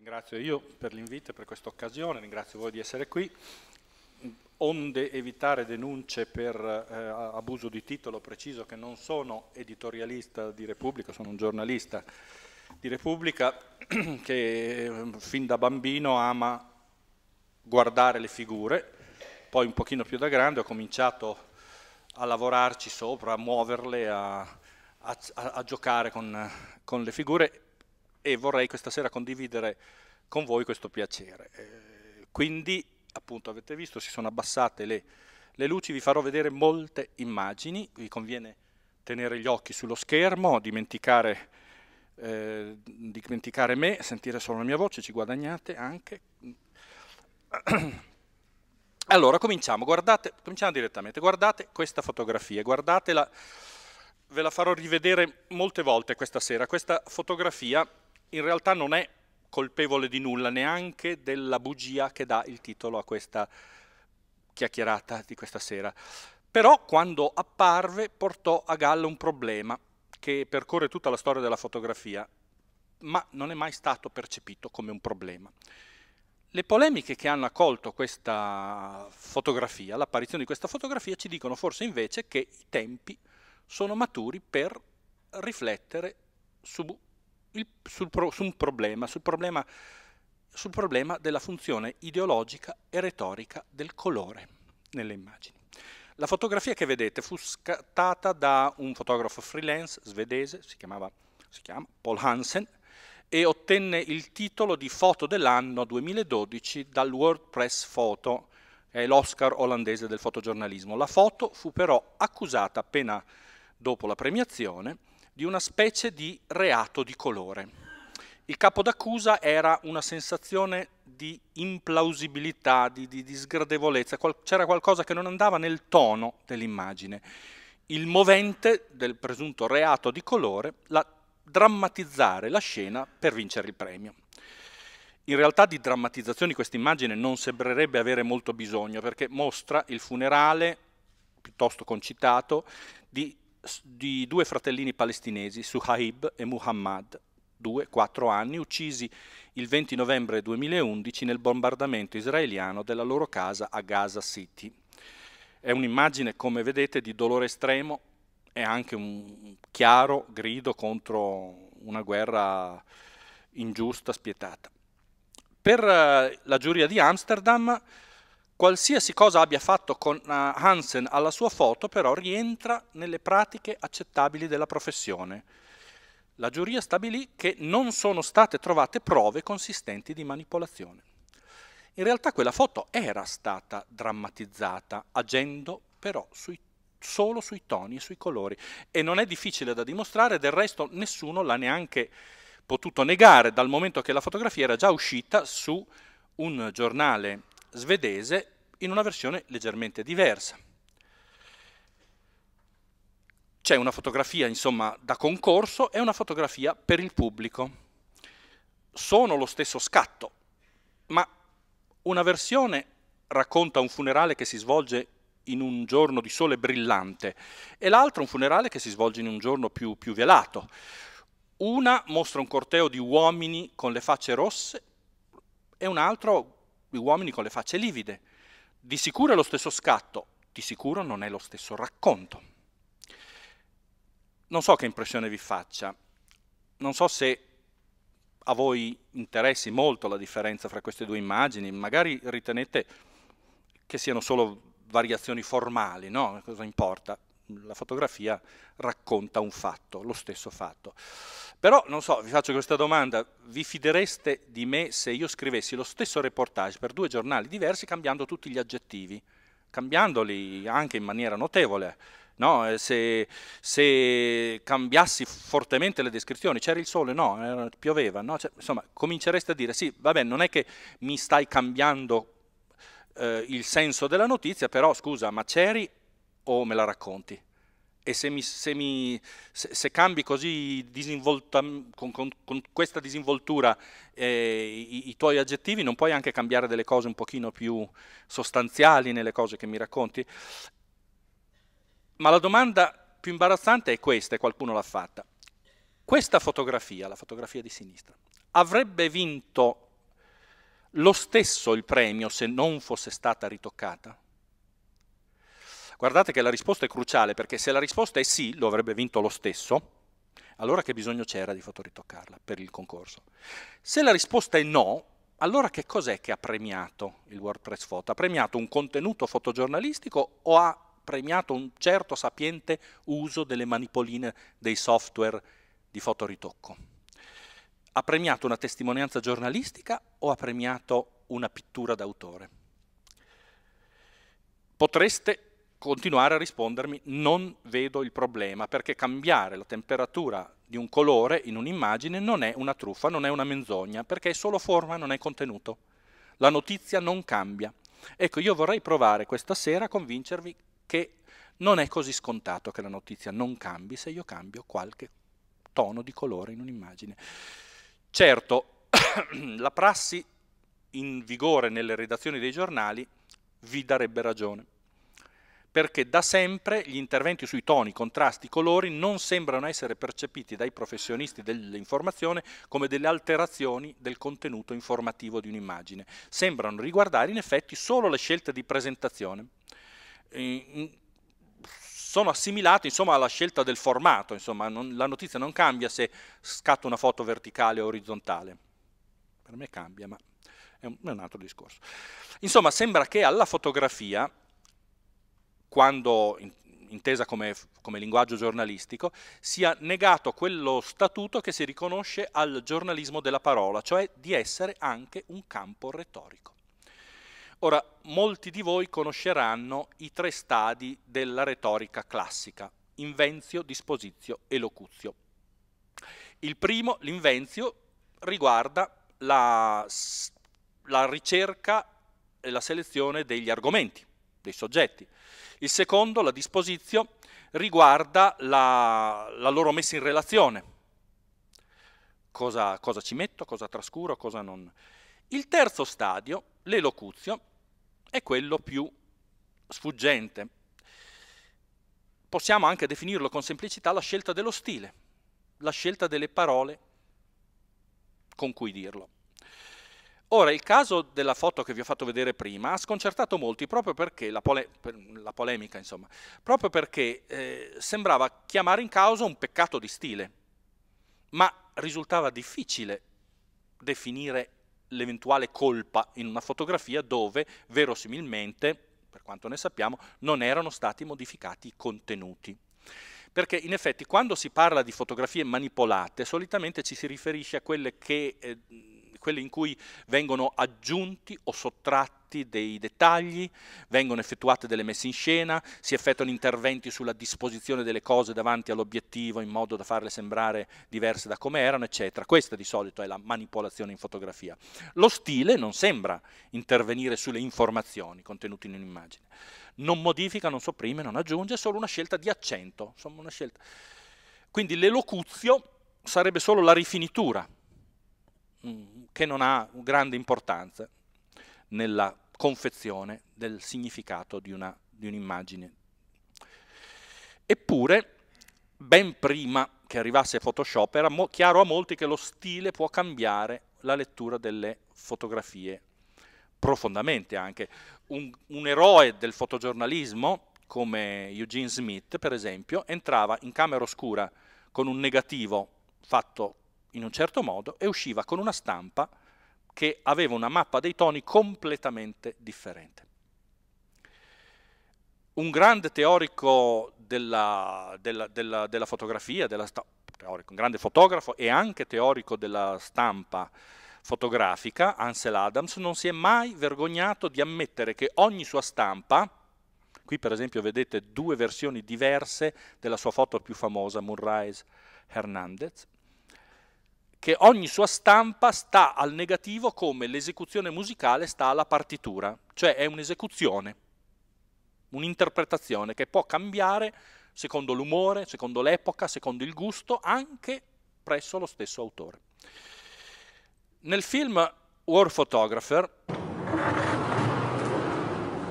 Ringrazio io per l'invito e per questa occasione, ringrazio voi di essere qui. Onde evitare denunce per eh, abuso di titolo preciso che non sono editorialista di Repubblica, sono un giornalista di Repubblica che ehm, fin da bambino ama guardare le figure, poi un pochino più da grande ho cominciato a lavorarci sopra, a muoverle, a, a, a giocare con, con le figure e vorrei questa sera condividere con voi questo piacere. Eh, quindi, appunto, avete visto, si sono abbassate le, le, luci, vi farò vedere molte immagini, vi conviene tenere gli occhi sullo schermo, dimenticare, eh, dimenticare me, sentire solo la mia voce, ci guadagnate anche. Allora, cominciamo, guardate, cominciamo direttamente, guardate questa fotografia, guardatela, ve la farò rivedere molte volte questa sera, questa fotografia in realtà non è colpevole di nulla, neanche della bugia che dà il titolo a questa chiacchierata di questa sera. Però quando apparve portò a galla un problema che percorre tutta la storia della fotografia, ma non è mai stato percepito come un problema. Le polemiche che hanno accolto questa fotografia, l'apparizione di questa fotografia, ci dicono forse invece che i tempi sono maturi per riflettere su il, sul, pro, su problema, sul, problema, sul problema della funzione ideologica e retorica del colore nelle immagini. La fotografia che vedete fu scattata da un fotografo freelance svedese, si, chiamava, si chiama Paul Hansen, e ottenne il titolo di foto dell'anno 2012 dal World Press Photo, che è l'Oscar olandese del fotogiornalismo. La foto fu però accusata appena dopo la premiazione di una specie di reato di colore. Il capo d'accusa era una sensazione di implausibilità, di, di, di sgradevolezza, Qual c'era qualcosa che non andava nel tono dell'immagine. Il movente del presunto reato di colore, la drammatizzare la scena per vincere il premio. In realtà di drammatizzazioni questa immagine non sembrerebbe avere molto bisogno perché mostra il funerale, piuttosto concitato, di di due fratellini palestinesi, Suhaib e Muhammad, due, quattro anni, uccisi il 20 novembre 2011 nel bombardamento israeliano della loro casa a Gaza City. È un'immagine, come vedete, di dolore estremo, e anche un chiaro grido contro una guerra ingiusta, spietata. Per eh, la giuria di Amsterdam Qualsiasi cosa abbia fatto con eh, Hansen alla sua foto però rientra nelle pratiche accettabili della professione. La giuria stabilì che non sono state trovate prove consistenti di manipolazione. In realtà quella foto era stata drammatizzata, agendo però sui, solo sui toni e sui colori. E non è difficile da dimostrare, del resto nessuno l'ha neanche potuto negare, dal momento che la fotografia era già uscita su un giornale svedese in una versione leggermente diversa. C'è una fotografia, insomma, da concorso e una fotografia per il pubblico. Sono lo stesso scatto, ma una versione racconta un funerale che si svolge in un giorno di sole brillante e l'altra un funerale che si svolge in un giorno più, più velato. Una mostra un corteo di uomini con le facce rosse e un altro gli uomini con le facce livide. Di sicuro è lo stesso scatto, di sicuro non è lo stesso racconto. Non so che impressione vi faccia, non so se a voi interessi molto la differenza fra queste due immagini, magari ritenete che siano solo variazioni formali, no? Cosa importa? la fotografia racconta un fatto, lo stesso fatto. Però, non so, vi faccio questa domanda, vi fidereste di me se io scrivessi lo stesso reportage per due giornali diversi cambiando tutti gli aggettivi, cambiandoli anche in maniera notevole? No? Eh, se, se, cambiassi fortemente le descrizioni, c'era il sole, no, pioveva, no? Cioè, insomma, comincereste a dire, sì, vabbè, non è che mi stai cambiando eh, il senso della notizia, però scusa, ma c'eri o me la racconti? E se, mi, se, mi, se, se cambi così con, con, con, questa disinvoltura eh, i, i, tuoi aggettivi, non puoi anche cambiare delle cose un pochino più sostanziali nelle cose che mi racconti? Ma la domanda più imbarazzante è questa, e qualcuno l'ha fatta. Questa fotografia, la fotografia di sinistra, avrebbe vinto lo stesso il premio se non fosse stata ritoccata? Guardate che la risposta è cruciale perché se la risposta è sì, lo avrebbe vinto lo stesso, allora che bisogno c'era di fotoritoccarla per il concorso? Se la risposta è no, allora che cos'è che ha premiato il WordPress Photo? Ha premiato un contenuto fotogiornalistico o ha premiato un certo sapiente uso delle manipoline dei software di fotoritocco? Ha premiato una testimonianza giornalistica o ha premiato una pittura d'autore? Potreste continuare a rispondermi non vedo il problema perché cambiare la temperatura di un colore in un'immagine non è una truffa, non è una menzogna, perché è solo forma, non è contenuto. La notizia non cambia. Ecco, io vorrei provare questa sera a convincervi che non è così scontato che la notizia non cambi se io cambio qualche tono di colore in un'immagine. Certo, la prassi in vigore nelle redazioni dei giornali vi darebbe ragione perché da sempre gli interventi sui toni, contrasti, colori non sembrano essere percepiti dai professionisti dell'informazione come delle alterazioni del contenuto informativo di un'immagine, sembrano riguardare in effetti solo le scelte di presentazione. sono assimilate insomma, alla scelta del formato, insomma, non, la notizia non cambia se scatto una foto verticale o orizzontale. Per me cambia, ma è un, è un altro discorso. Insomma, sembra che alla fotografia quando in, intesa come, come linguaggio giornalistico, sia negato quello statuto che si riconosce al giornalismo della parola, cioè di essere anche un campo retorico. Ora, molti di voi conosceranno i tre stadi della retorica classica, invenzio, disposizio e locuzio. Il primo, l'invenzio, riguarda la, la ricerca e la selezione degli argomenti dei soggetti. Il secondo, la disposizio, riguarda la, la loro messa in relazione. Cosa, cosa ci metto, cosa trascuro, cosa non... Il terzo stadio, l'elocuzio, è quello più sfuggente. Possiamo anche definirlo con semplicità la scelta dello stile, la scelta delle parole con cui dirlo. Ora, il caso della foto che vi ho fatto vedere prima ha sconcertato molti proprio perché, la, pole, la polemica insomma, proprio perché eh, sembrava chiamare in causa un peccato di stile, ma risultava difficile definire l'eventuale colpa in una fotografia dove verosimilmente, per quanto ne sappiamo, non erano stati modificati i contenuti. Perché in effetti quando si parla di fotografie manipolate solitamente ci si riferisce a quelle che... Eh, quelle in cui vengono aggiunti o sottratti dei dettagli, vengono effettuate delle messe in scena, si effettuano interventi sulla disposizione delle cose davanti all'obiettivo in modo da farle sembrare diverse da come erano, eccetera. Questa di solito è la manipolazione in fotografia. Lo stile non sembra intervenire sulle informazioni contenute in un'immagine. Non modifica, non sopprime, non aggiunge, è solo una scelta di accento, insomma una scelta. Quindi l'elocuzio sarebbe solo la rifinitura, mm, che non ha grande importanza nella confezione del significato di, una, di un'immagine. Eppure, ben prima che arrivasse Photoshop, era mo- chiaro a molti che lo stile può cambiare la lettura delle fotografie profondamente anche. Un, un, eroe del fotogiornalismo, come Eugene Smith, per esempio, entrava in camera oscura con un negativo fatto in un certo modo e usciva con una stampa che aveva una mappa dei toni completamente differente. Un grande teorico della, della, della, della fotografia, teorico, un grande fotografo e anche teorico della stampa fotografica, Ansel Adams, non si è mai vergognato di ammettere che ogni sua stampa, qui per esempio vedete due versioni diverse della sua foto più famosa, Moonrise Hernandez, che ogni sua stampa sta al negativo come l'esecuzione musicale sta alla partitura, cioè è un'esecuzione, un'interpretazione che può cambiare secondo l'umore, secondo l'epoca, secondo il gusto, anche presso lo stesso autore. Nel film War Photographer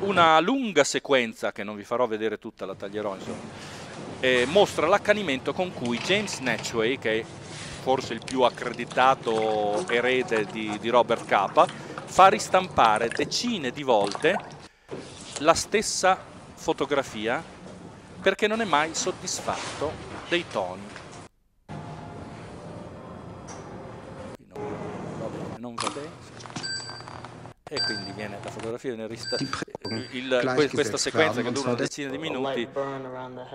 una lunga sequenza che non vi farò vedere tutta, la taglierò insomma eh, mostra l'accanimento con cui James Natchway, che è forse il più accreditato erede di, di Robert Capa, fa ristampare decine di volte la stessa fotografia perché non è mai soddisfatto dei toni. Non va bene, non va bene e quindi viene la fotografia viene ristabilita. Questa sequenza che dura una decina di minuti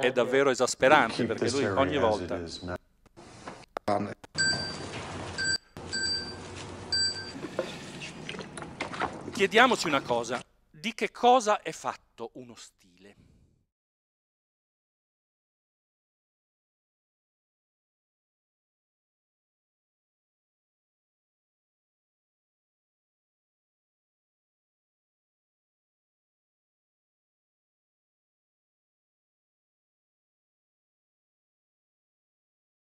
è davvero esasperante perché lui ogni volta chiediamoci una cosa, di che cosa è fatto uno stile?